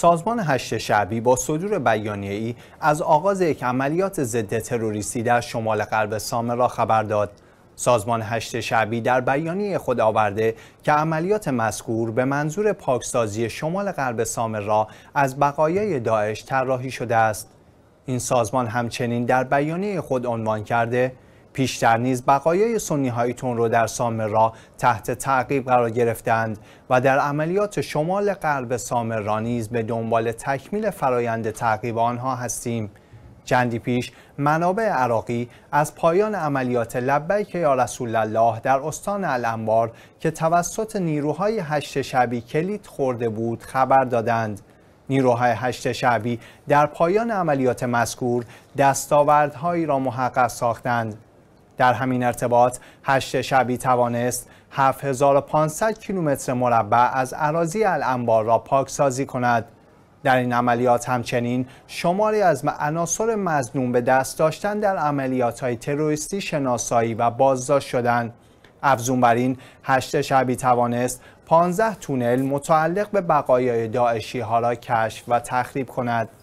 سازمان هشت شعبی با صدور بیانیه ای از آغاز یک عملیات ضد تروریستی در شمال غرب سامرا را خبر داد. سازمان هشت شعبی در بیانیه خود آورده که عملیات مذکور به منظور پاکسازی شمال غرب سامرا را از بقایای داعش طراحی شده است. این سازمان همچنین در بیانیه خود عنوان کرده پیشتر نیز بقایای سنی های رو در سامرا تحت تعقیب قرار گرفتند و در عملیات شمال غرب سامرا نیز به دنبال تکمیل فرایند تعقیب آنها هستیم چندی پیش منابع عراقی از پایان عملیات لبیک یا رسول الله در استان الانبار که توسط نیروهای هشت شبی کلید خورده بود خبر دادند نیروهای هشت شبی در پایان عملیات مذکور دستاوردهایی را محقق ساختند در همین ارتباط هشت شبی توانست 7500 کیلومتر مربع از عراضی الانبار را پاکسازی کند. در این عملیات همچنین شماری از عناصر مزنون به دست داشتن در عملیات های تروریستی شناسایی و بازداشت شدن. افزون بر این هشت شبی توانست 15 تونل متعلق به بقایای داعشی ها را کشف و تخریب کند.